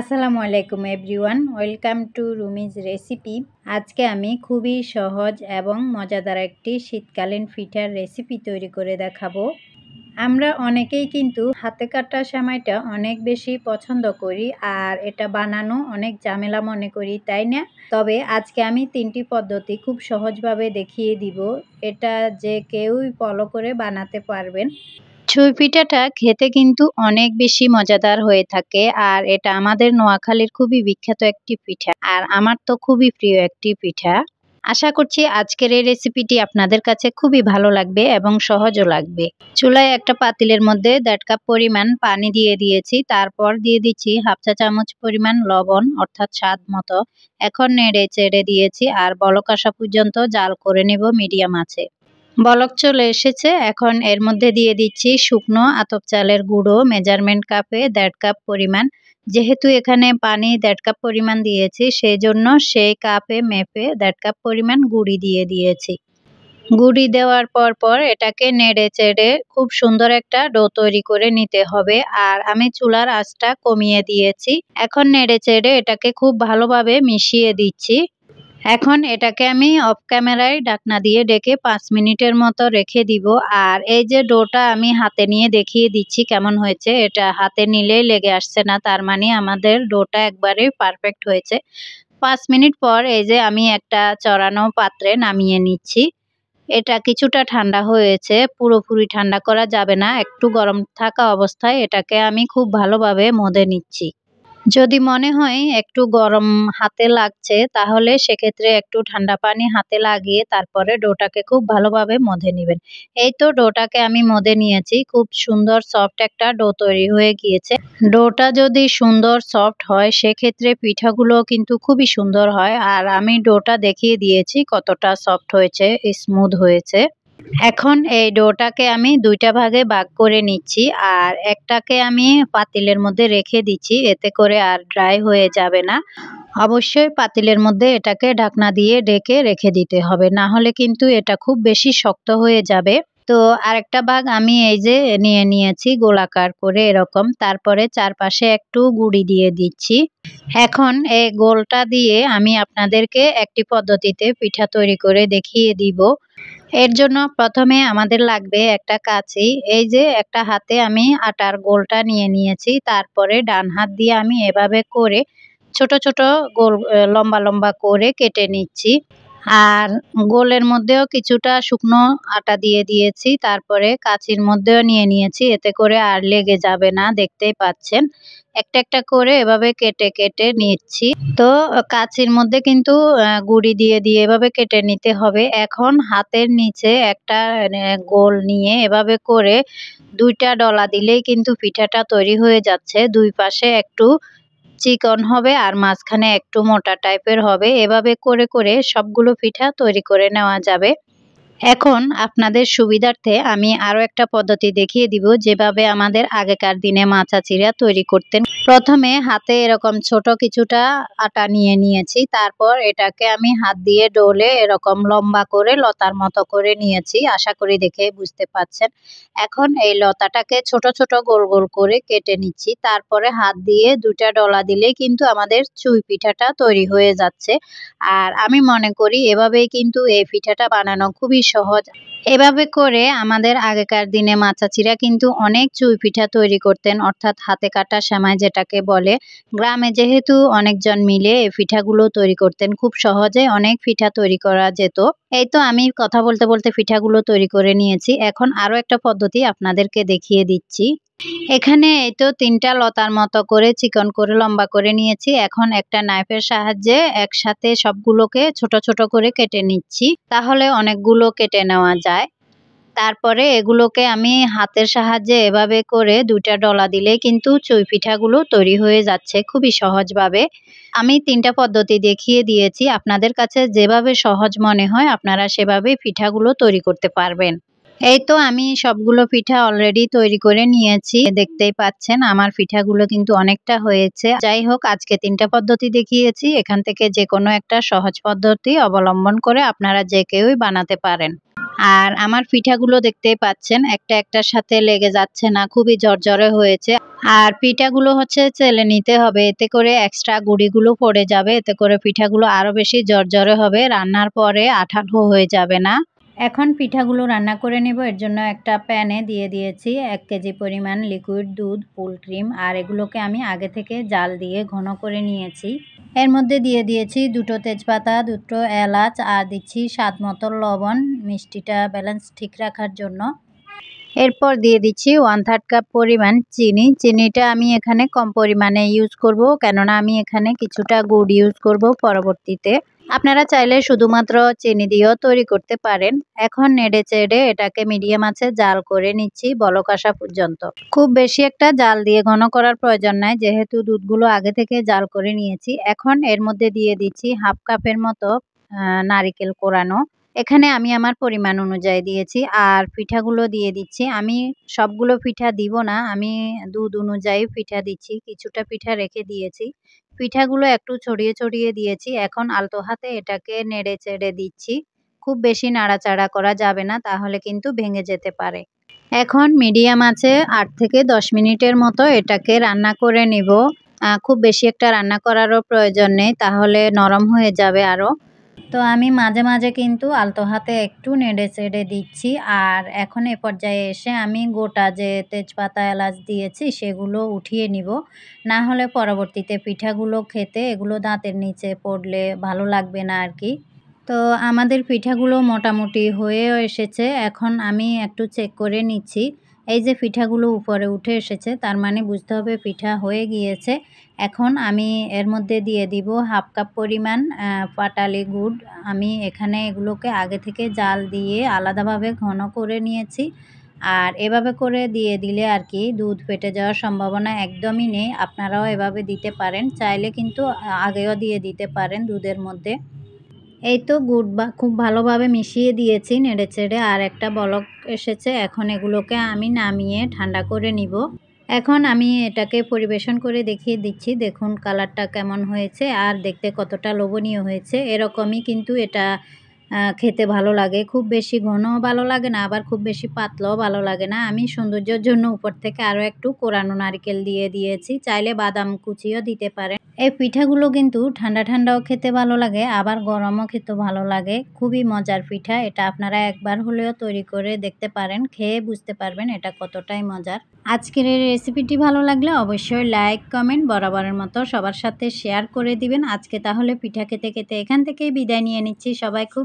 আসসালামু আলাইকুম everyone welcome to Rumi's recipe আজকে আমি খুবই সহজ এবং মজাদার একটি শীতকালীন ফিটার রেসিপি তৈরি করে দেখাবো আমরা অনেকেই কিন্তু হাতে কাটা সেমাইটা অনেক বেশি পছন্দ করি আর এটা বানানো অনেক ঝামেলা মনে করি তাই না তবে আজকে আমি তিনটি পদ্ধতি খুব সহজভাবে দেখিয়ে দিব এটা যে কেউই ফলো করে বানাতে পারবেন ছুঁই পিঠাটা খেতে কিন্তু অনেক বেশি মজাদার হয়ে থাকে আর এটা আমাদের নোয়াখালীর খুবই বিখ্যাত একটি পিঠা আর আমার তো খুবই প্রিয় একটি পিঠা আশা করছি আজকের এই রেসিপিটি আপনাদের কাছে খুবই ভালো লাগবে এবং সহজও লাগবে চুলায় একটা পাতিলের মধ্যে দেড় কাপ পরিমাণ পানি দিয়ে দিয়েছি তারপর দিয়ে দিচ্ছি হাফ চা চামচ পরিমাণ লবণ অর্থাৎ স্বাদ মতো এখন নেড়ে চেড়ে দিয়েছি আর বলকাসা পর্যন্ত জাল করে নেব মিডিয়াম আছে বলক চলে এসেছে এখন এর মধ্যে দিয়ে দিচ্ছি শুকনো আতপ চালের গুঁড়ো মেজারমেন্ট কাপে দেড় কাপ পরিমাণ যেহেতু এখানে পানি দেড় কাপ পরিমাণ দিয়েছি সেই জন্য সেই কাপে মেপে দেড় কাপ পরিমাণ গুঁড়ি দিয়ে দিয়েছি গুঁড়ি দেওয়ার পর পর এটাকে নেড়ে চেড়ে খুব সুন্দর একটা ডো তৈরি করে নিতে হবে আর আমি চুলার আঁচটা কমিয়ে দিয়েছি এখন নেড়ে চেড়ে এটাকে খুব ভালোভাবে মিশিয়ে দিচ্ছি এখন এটাকে আমি অফ ক্যামেরায় ডাকনা দিয়ে ডেকে পাঁচ মিনিটের মতো রেখে দিব আর এই যে ডোটা আমি হাতে নিয়ে দেখিয়ে দিচ্ছি কেমন হয়েছে এটা হাতে নিলেই লেগে আসছে না তার মানে আমাদের ডোটা একবারে পারফেক্ট হয়েছে পাঁচ মিনিট পর এই যে আমি একটা চড়ানো পাত্রে নামিয়ে নিচ্ছি এটা কিছুটা ঠান্ডা হয়েছে পুরোপুরি ঠান্ডা করা যাবে না একটু গরম থাকা অবস্থায় এটাকে আমি খুব ভালোভাবে মধে নিচ্ছি যদি মনে হয় একটু গরম হাতে লাগছে তাহলে সেক্ষেত্রে একটু ঠান্ডা পানি হাতে লাগিয়ে তারপরে ডোটাকে খুব ভালোভাবে মধে নেবেন এই তো ডোটাকে আমি মধে নিয়েছি খুব সুন্দর সফট একটা ডো তৈরি হয়ে গিয়েছে ডোটা যদি সুন্দর সফট হয় সেক্ষেত্রে পিঠাগুলো কিন্তু খুবই সুন্দর হয় আর আমি ডোটা দেখিয়ে দিয়েছি কতটা সফট হয়েছে স্মুথ হয়েছে এখন এই ডোটাকে আমি দুইটা ভাগে ভাগ করে নিচ্ছি আর একটাকে আমি পাতিলের মধ্যে রেখে দিচ্ছি এতে করে আর ড্রাই হয়ে যাবে না অবশ্যই পাতিলের মধ্যে এটাকে ঢাকনা দিয়ে ডেকে রেখে দিতে হবে না হলে কিন্তু এটা খুব বেশি শক্ত হয়ে যাবে তো আরেকটা ভাগ আমি এই যে নিয়ে নিয়েছি গোলাকার করে এরকম তারপরে চারপাশে একটু গুঁড়ি দিয়ে দিচ্ছি এখন এই গোলটা দিয়ে আমি আপনাদেরকে একটি পদ্ধতিতে পিঠা তৈরি করে দেখিয়ে দিব এর জন্য প্রথমে আমাদের লাগবে একটা কাছি এই যে একটা হাতে আমি আটার গোলটা নিয়ে নিয়েছি তারপরে ডান হাত দিয়ে আমি এভাবে করে ছোট ছোট গোল লম্বা লম্বা করে কেটে নিচ্ছি আর গোলের মধ্যেও কিছুটা শুকনো আটা দিয়ে দিয়েছি তারপরে কাচির মধ্যেও নিয়ে নিয়েছি এতে করে আর লেগে যাবে না দেখতেই পাচ্ছেন একটা একটা করে এভাবে কেটে কেটে নিচ্ছি তো কাচির মধ্যে কিন্তু গুড়ি দিয়ে দিয়ে এভাবে কেটে নিতে হবে এখন হাতের নিচে একটা মানে, গোল নিয়ে এভাবে করে দুইটা ডলা দিলেই কিন্তু পিঠাটা তৈরি হয়ে যাচ্ছে দুই পাশে একটু চিকন হবে আর মাঝখানে একটু মোটা টাইপের হবে এভাবে করে করে সবগুলো পিঠা তৈরি করে নেওয়া যাবে এখন আপনাদের সুবিধার্থে আমি আরও একটা পদ্ধতি দেখিয়ে দিব যেভাবে আমাদের আগেকার দিনে মাছা চিরা তৈরি করতেন প্রথমে হাতে এরকম ছোট কিছুটা আটা নিয়ে নিয়েছি তারপর এটাকে আমি হাত দিয়ে ডোলে এরকম লম্বা করে লতার মতো করে নিয়েছি আশা করি দেখে বুঝতে পাচ্ছেন এখন এই লতাটাকে ছোট ছোট গোল গোল করে কেটে নিচ্ছি তারপরে হাত দিয়ে দুটা ডলা দিলে কিন্তু আমাদের চুই পিঠাটা তৈরি হয়ে যাচ্ছে আর আমি মনে করি এভাবেই কিন্তু এই পিঠাটা বানানো খুবই সহজ এভাবে করে আমাদের আগেকার দিনে মাচাচিরা কিন্তু অনেক চুই পিঠা তৈরি করতেন অর্থাৎ হাতে কাটা সেমাই যেটাকে বলে গ্রামে যেহেতু অনেকজন মিলে এই পিঠাগুলো তৈরি করতেন খুব সহজে অনেক পিঠা তৈরি করা যেত এই তো আমি কথা বলতে বলতে পিঠাগুলো তৈরি করে নিয়েছি এখন আরও একটা পদ্ধতি আপনাদেরকে দেখিয়ে দিচ্ছি এখানে এই তো তিনটা লতার মতো করে চিকন করে লম্বা করে নিয়েছি এখন একটা নাইফের সাহায্যে একসাথে সবগুলোকে ছোট ছোট করে কেটে নিচ্ছি তাহলে অনেকগুলো কেটে নেওয়া যায় তারপরে এগুলোকে আমি হাতের সাহায্যে এভাবে করে দুইটা ডলা দিলে কিন্তু চুই পিঠাগুলো তৈরি হয়ে যাচ্ছে খুবই সহজভাবে আমি তিনটা পদ্ধতি দেখিয়ে দিয়েছি আপনাদের কাছে যেভাবে সহজ মনে হয় আপনারা সেভাবেই পিঠাগুলো তৈরি করতে পারবেন এই তো আমি সবগুলো পিঠা অলরেডি তৈরি করে নিয়েছি দেখতেই পাচ্ছেন আমার পিঠাগুলো কিন্তু অনেকটা হয়েছে যাই হোক আজকে তিনটা পদ্ধতি দেখিয়েছি এখান থেকে যে কোনো একটা সহজ পদ্ধতি অবলম্বন করে আপনারা যে কেউই বানাতে পারেন আর আমার পিঠাগুলো দেখতেই পাচ্ছেন একটা একটার সাথে লেগে যাচ্ছে না খুবই জরজরে হয়েছে আর পিঠাগুলো হচ্ছে চেলে নিতে হবে এতে করে এক্সট্রা গুড়িগুলো পড়ে যাবে এতে করে পিঠাগুলো আরও বেশি ঝরঝরে হবে রান্নার পরে আঠালো হয়ে যাবে না এখন পিঠাগুলো রান্না করে নেব এর জন্য একটা প্যানে দিয়ে দিয়েছি এক কেজি পরিমাণ লিকুইড দুধ ফুল ক্রিম আর এগুলোকে আমি আগে থেকে জাল দিয়ে ঘন করে নিয়েছি এর মধ্যে দিয়ে দিয়েছি দুটো তেজপাতা দুটো এলাচ আর দিচ্ছি স্বাদ মতো লবণ মিষ্টিটা ব্যালেন্স ঠিক রাখার জন্য এরপর দিয়ে দিচ্ছি ওয়ান থার্ড কাপ পরিমাণ চিনি চিনিটা আমি এখানে কম পরিমাণে ইউজ করব কেননা আমি এখানে কিছুটা গুড় ইউজ করব পরবর্তীতে আপনারা চাইলে শুধুমাত্র চিনি দিয়েও তৈরি করতে পারেন এখন নেড়ে চেড়ে এটাকে মিডিয়াম আছে জাল করে নিচ্ছি বলক আসা পর্যন্ত খুব বেশি একটা জাল দিয়ে ঘন করার প্রয়োজন নাই যেহেতু দুধগুলো আগে থেকে জাল করে নিয়েছি এখন এর মধ্যে দিয়ে দিচ্ছি হাফ কাপের মতো নারিকেল কোরানো এখানে আমি আমার পরিমাণ অনুযায়ী দিয়েছি আর পিঠাগুলো দিয়ে দিচ্ছি আমি সবগুলো পিঠা দিব না আমি দুধ অনুযায়ী পিঠা দিচ্ছি কিছুটা পিঠা রেখে দিয়েছি পিঠাগুলো একটু ছড়িয়ে ছড়িয়ে দিয়েছি এখন আলতো হাতে এটাকে নেড়ে চেড়ে দিচ্ছি খুব বেশি নাড়াচাড়া করা যাবে না তাহলে কিন্তু ভেঙে যেতে পারে এখন মিডিয়াম আছে আট থেকে দশ মিনিটের মতো এটাকে রান্না করে নিব খুব বেশি একটা রান্না করারও প্রয়োজন নেই তাহলে নরম হয়ে যাবে আরও তো আমি মাঝে মাঝে কিন্তু আলতো হাতে একটু নেড়ে চেড়ে দিচ্ছি আর এখন এ পর্যায়ে এসে আমি গোটা যে তেজপাতা এলাচ দিয়েছি সেগুলো উঠিয়ে নিব না হলে পরবর্তীতে পিঠাগুলো খেতে এগুলো দাঁতের নিচে পড়লে ভালো লাগবে না আর কি তো আমাদের পিঠাগুলো মোটামুটি হয়েও এসেছে এখন আমি একটু চেক করে নিচ্ছি এই যে পিঠাগুলো উপরে উঠে এসেছে তার মানে বুঝতে হবে পিঠা হয়ে গিয়েছে এখন আমি এর মধ্যে দিয়ে দিব হাফ কাপ পরিমাণ পাটালি গুড় আমি এখানে এগুলোকে আগে থেকে জাল দিয়ে আলাদাভাবে ঘন করে নিয়েছি আর এভাবে করে দিয়ে দিলে আর কি দুধ ফেটে যাওয়ার সম্ভাবনা একদমই নেই আপনারাও এভাবে দিতে পারেন চাইলে কিন্তু আগেও দিয়ে দিতে পারেন দুধের মধ্যে এই তো গুড় বা খুব ভালোভাবে মিশিয়ে দিয়েছি নেড়ে চেড়ে আর একটা বলক এসেছে এখন এগুলোকে আমি নামিয়ে ঠান্ডা করে নিব এখন আমি এটাকে পরিবেশন করে দেখিয়ে দিচ্ছি দেখুন কালারটা কেমন হয়েছে আর দেখতে কতটা লোভনীয় হয়েছে এরকমই কিন্তু এটা খেতে ভালো লাগে খুব বেশি ঘনও ভালো লাগে না আবার খুব বেশি পাতলাও ভালো লাগে না আমি সৌন্দর্যের জন্য উপর থেকে আরও একটু কোরানো নারকেল দিয়ে দিয়েছি চাইলে বাদাম কুচিও দিতে পারেন এই পিঠাগুলো কিন্তু ঠান্ডা ঠান্ডাও খেতে ভালো লাগে আবার গরমও খেতে ভালো লাগে খুবই মজার পিঠা এটা আপনারা একবার হলেও তৈরি করে দেখতে পারেন খেয়ে বুঝতে পারবেন এটা কতটাই মজার আজকের এই রেসিপিটি ভালো লাগলে অবশ্যই লাইক কমেন্ট বরাবরের মতো সবার সাথে শেয়ার করে দিবেন আজকে তাহলে পিঠা খেতে খেতে এখান থেকেই বিদায় নিয়ে নিচ্ছি সবাই খুব